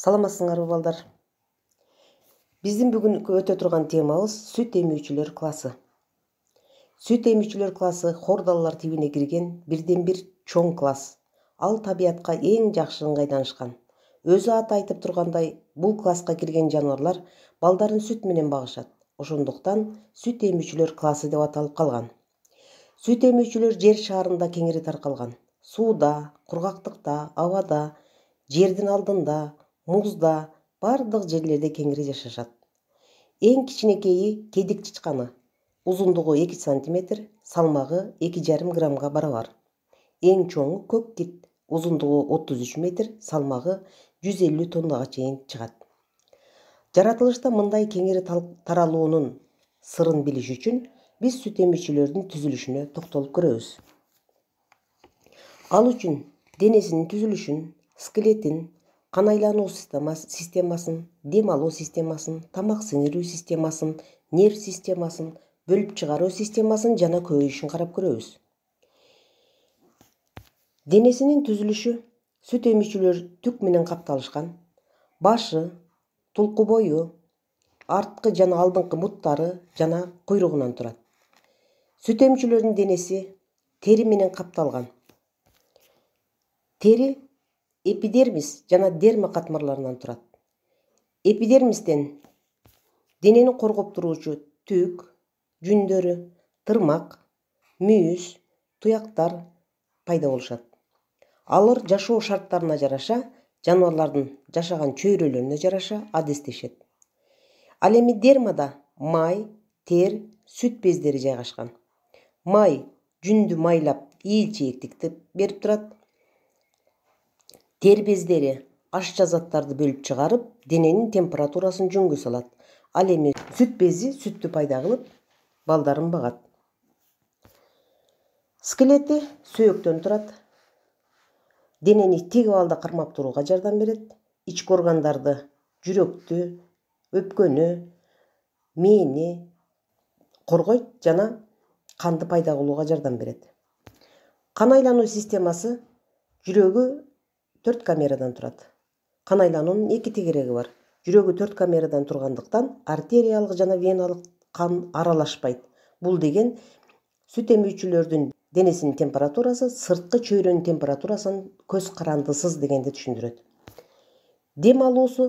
саламатсыңарбы балдар биздин бүгүнкү өтө турган темабыз сүт эмүүчүлөр классы сүт эмүүчүлөр классы хордалар тибине кирген бирден бир чоң класс ал табиятка эң жакшы ыңгайланышкан өзү аты айтып тургандай бул класска кирген жаныбарлар балдарын сүт менен багышат ошондуктан сүт эмүүчүлөр классы деп аталып калган сүт эмүүчүлөр жер шаарында кеңири таркалган сууда кургактыкта абада жердин алдында музда бардық жерлерде кеңири жашашат эң кичинекейи кедик чычканы узундугу эки сантиметр салмагы эки жарым граммга барабар эң чоңу көк кит узундугу отуз үч метр салмагы жүз элүү тоннага чейин чыгат жаратылышта мындай кеңири таралуунун сырын билиш үчүн биз сүт эмүүчүлөрдүн түзүлүшүнө токтолуп көрөбүз ал үчүн денесинин түзүлүшүн скелетин қанайлану системасын демалу системасын тамақ сіңіру системасын нерв системасын бөліп шығару системасын жана көбөйүшүн карап көрөбүз денесинин түзүлүшү сүт эмүүчүлөр түк менен капталышкан башы тулку бою арткы жана алдыңкы буттары жана куйругунан турат сүт эмүүчүлөрдүн денеси тери менен капталган тери эпидермис жана дерма катмарларынан турат эпидермистен денени коргоп туруучу түк жүндөрү тырмак мүйүз туяктар пайда болушат алар жашоо шарттарына жараша жаныбарлардын жашаган чөйрөлөрүнө жараша адестешет ал эми дермада май тер сүт бездери жайгашкан май жүндү майлап ийилчээктикти берип турат тер аш жазаттарды бөліп шығарып дененің температурасын жөнге салады ал эми сүт бези сүтті пайда кылып балдарын багат скелеті сөөктөн турат денені тегі алда қырмап тұруға жардам береді ички органдарды жүрөктү өпкөнү мээни коргойт жана қанды пайда кылууга жардам берет кан системасы жүрегі төрт камерадан тұрады қан екі тегерегі бар жүрегі төрт камерадан тұрғандықтан артериялық жана веналық қан аралашпайды бұл деген сүт емушілердің денесінің температурасы сыртқы чөйренің температурасынан көз қарандысыз дегенді түсіндіреді дем алуысы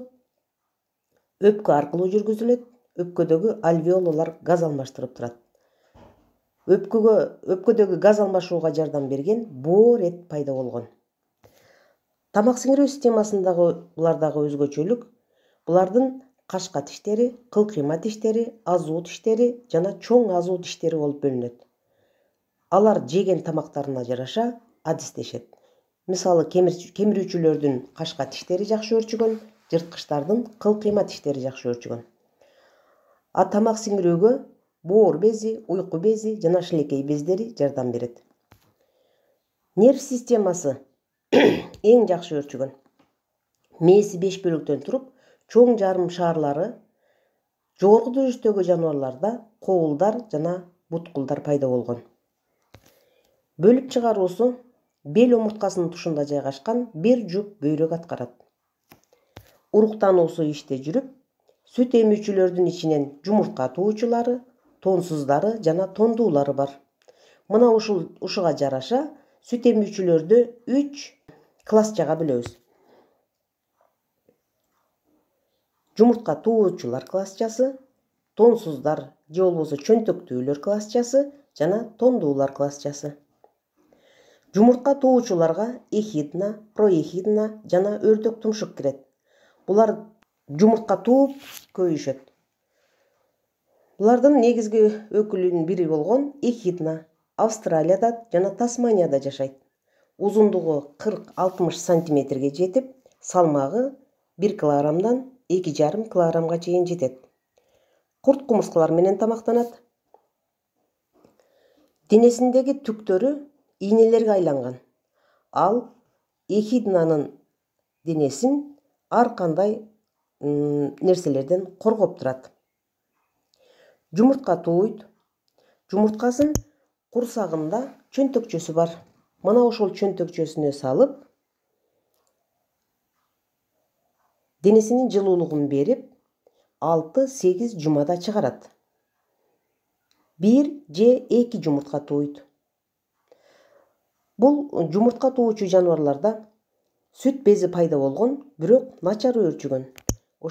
өпкө арқылы жүргізіледі өпкедегі альвеолалар газ алмаштырып тұрады өпкеге өпкедегі газ алмашуға жардам берген бор ет пайда болған тамак сиңирүү системасындагы булардагы өзгөчөлүк булардын кашка тиштери кылкыйма тиштери азуу тиштери жана чоң азуу тиштери болуп бөлүнөт алар жеген тамактарына жараша адистешет мисалы кемирүүчүлөрдүн кашка тиштери жакшы өрчүгөн жырткычтардын кылкыйма тиштери жакшы өрчүгөн а тамак сиңирүүгө боор бези уйку бези жана шилекей бездери жардам берет нерв системасы эң жакшы өрчүгөн мээси беш бөлүктөн туруп чоң жарым шаарлары жогорку дөрүстөгү жаныбарларда коулдар жана буткулдар пайда болгон бөлүп чыгаруусу бел омурткасынын тушунда жайгашкан бир жуп бөйрөк аткарат уруктануусу иште жүрүп сүт эмүүчүлөрдүн ичинен жумуртка туучулары тонсуздары жана тондуулары бар мына ушуга жараша сүт эмүүчүлөрдө үч класс жаға бөлөбүз жумуртка туучулар классчасы тонсуздар же болбосо чөнтөктүүлөр классчасы жана тондуулар классчасы жумуртка тууучуларга эхидна проехидна жана өрдөк тумшук кирет булар жумуртка тууп көбөйүшөт булардын негизги өкүлүнүн бири болгон эхидна австралияда жана тасманияда жашайт ұзындығы 40-60 сантиметрге жетіп, салмағы 1 килограммдан 2,5 килограммға чейін жетеді. Құрт менен тамақтанады. Денесіндегі түктөрі инелерге айланған. Ал ехиднаның денесін арқандай нерселерден нәрселерден тұрады. Жұмыртқа толуйды. Жұмыртқасын құрсағында жүн бар мына ошол чөнтөкчөсүнө салып денесинин жылуулугун берип алты сегиз жумада чыгарат бир же эки жумуртка тууйт бул жумуртка туучу жаныбарларда сүт бези пайда болгон бирок начар өөрчүгөн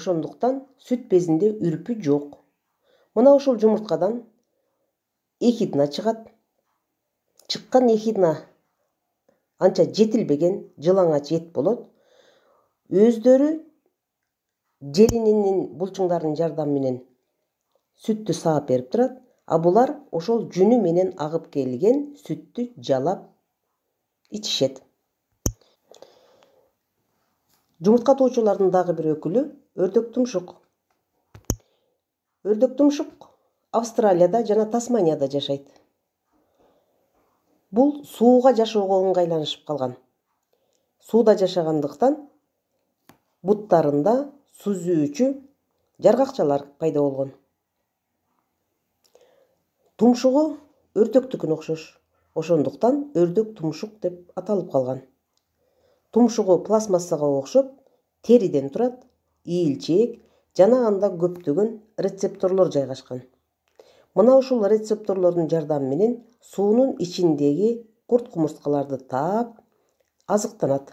ошондуктан сүт безинде үрпү жок мына ошол жумурткадан эхидна чыгат чыккан эхидна анча жетилбеген жылаңач эт болот өздөрү желининин булчуңдарынын жардамы менен сүттү саап берип турат а булар ошол жүнү менен агып келген сүттү жалап ичишет жумуртка туучулардын дагы бир өкүлү өрдөк тумшук өрдөк тумшук австралияда жана тасманияда жашайт бул сууга жашоого ыңгайланышып калган сууда жашагандыктан буттарында сүзүүчү жаргакчалар пайда болгон тумшугу өрдөктүкүнө окшош ошондуктан өрдөк тумшук деп аталып калган тумшугу пластмассага окшоп териден турат ийилчээк жана анда көптөгөн рецепторлор жайгашкан мына ушул рецепторлордун жардамы менен суунун ичиндеги курт кумурскаларды таап азыктанат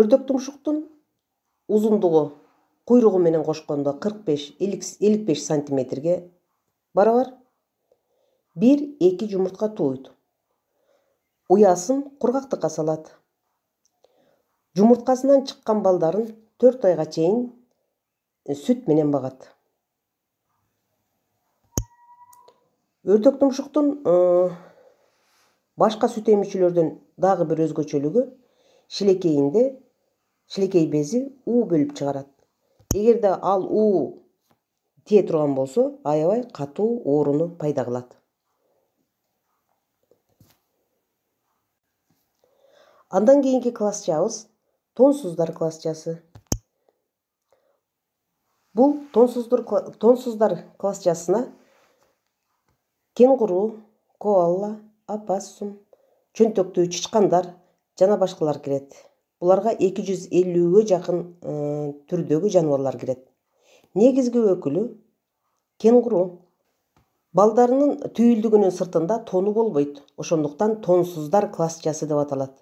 өрдөк тумшуктун узундугу куйругу менен кошкондо кырк беш элүк беш сантиметрге барабар бир эки жумуртка тууйт уясын кургактыкка салат жумурткасынан чыккан балдарын 4 айга чейин сүт менен багат өртөк тумшуктун э, башка сүт эмүүчүлөрдөн дагы бир өзгөчөлүгү шилекейинде шилекей бези уу бөлүп чыгарат эгерде ал уу тие турган болсо аябай катуу ооруну пайда кылат андан кийинки классчабыз тонсуздар классчасы бул тонсуздар классчасына кенгуру коала опассум чөнтөктүү чычкандар жана башкалар кирет буларга эки жүз элүүгө жакын э, түрдөгү жаныбарлар кирет негизги өкүлү кенгуру балдарынын түйүлдүгүнүн сыртында тону болбойт ошондуктан тонсуздар классчасы деп аталат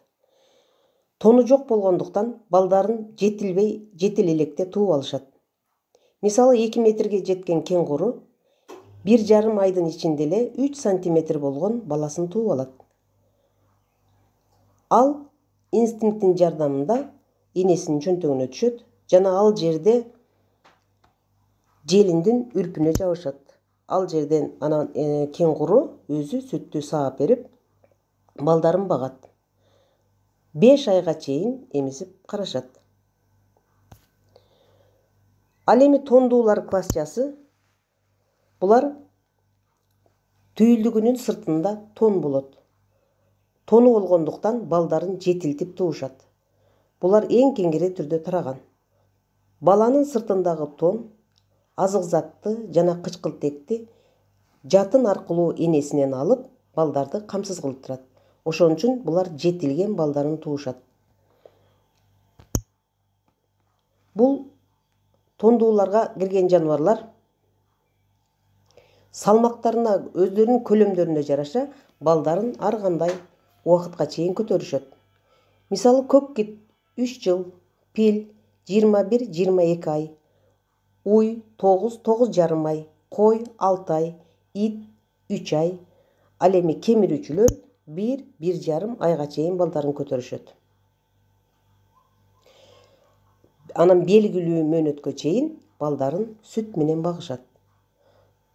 тону жок болгондуктан балдарын жетилбей жетил электе тууп алышат мисалы эки метрге жеткен кенгуру бир жарым айдын ичинде эле үч сантиметр болгон баласын тууп алат ал инстинкттин жардамында энесинин чөнтөгүнө түшөт жана ал жерде желиндин үрпүнө жабышат ал жерден ана кенгуру өзү сүттү саап берип балдарын багат беш айга чейин эмизип карашат ал эми тондуулар классчасы бұлар түйілдігінен сыртында тон болады тоны болғандықтан балдарын жетілтіп туышады бұлар ең кеңгере түрде тараған баланың сыртындағы тон азық затты жана қышқылтекті жатын арқылы енесінен алып балдарды камсыз тұрады ошон үчүн бұлар жетілген балдарын туушат бул тондууларга кирген жануарлар салмақтарына өздерінің көлемдеріне жараша балдарын арғандай уақытқа чейін көтерішет. мысалы көк кит үш жыл пел 21-22 ай ой, 9-9 жарым ай қой 6 ай ит 3 ай ал эми кемирүүчүлөр 1 бир жарым айга чейин балдарын көтөрүшөт анан белгилүү мөөнөткө чейин балдарын сүт менен багышат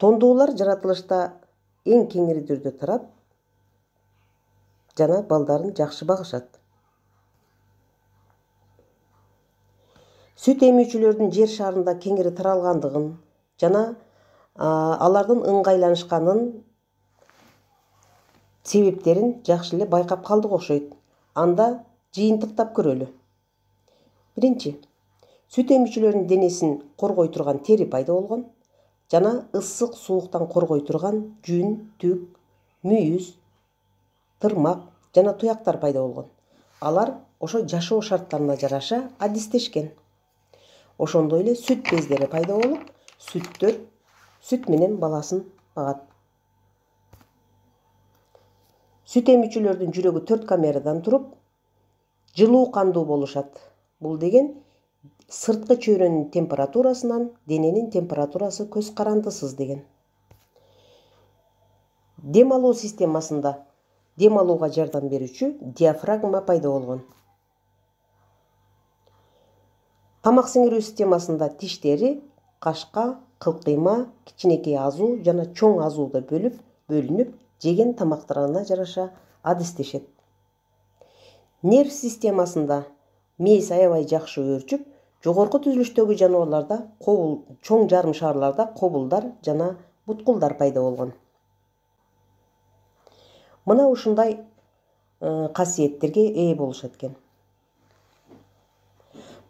тондуулар жаратылышта эң кеңири түрдө тарап жана балдарын жакшы багышат сүт эмүүчүлөрдүн жер шарында кеңири таралгандыгын жана алардын ыңгайланышканын себептерин жакшы эле байкап калдык окшойт анда жыйынтыктап көрөлү биринчи сүт эмүүчүлөрдүн денесин коргой турган тери пайда болгон жана ысык сууктан коргой турган жүн түк мүйүз тырмак жана туяктар пайда болгон алар ошо жашоо шарттарына жараша адистешкен ошондой эле сүт бездери пайда болуп сүттөр сүт менен баласын багат сүт эмүүчүлөрдүн жүрөгү төрт камерадан туруп жылуу кандуу болушат бул деген сыртқы чөйренің температурасынан дененің температурасы көз қарандысыз деген демалу системасында демалуға жардам беруші диафрагма пайда болған тамақ сіңіру системасында тиштері қашқа қылқима кішінекей азу жана чоң азуды бөліп бөлініп жеген тамақтарына жараша адистешет нерв системасында мээс аябай жақсы өрчүп жогорку түзүлүштөгү жаныбарларда кобул чоң жарым шаарларда кобулдар жана буткулдар пайда болгон мына ушундай э, касиеттерге ээ болушат экен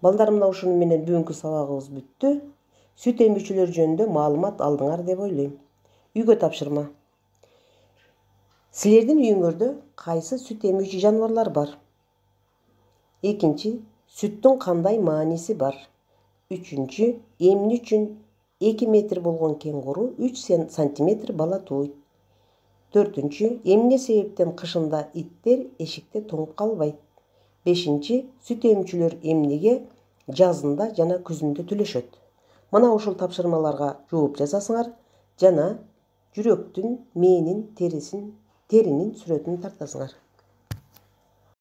балдар мына ушуну менен бүгүнкү сабагыбыз бүттү сүт эмүүчүлөр жөнүндө маалымат алдыңар деп ойлойм үйгө тапшырма силердин үйүңөрдө кайсы сүт эмүүчү жаныбарлар бар экинчи сүттің қандай маанисі бар үчүнчү эмне үшін 2 метр болгон кенгуру үч сантиметр бала тууйт төртүнчү эмне себептен кышында иттер эшикте тоңуп калбайт бешинчи сүт емчілер эмнеге жазында жана күзүндө төлөшөт мына ушул тапшырмаларга жооп жазасыңар жана жүрөктүн мээнин терисин теринин сүрөтүн тартасыңар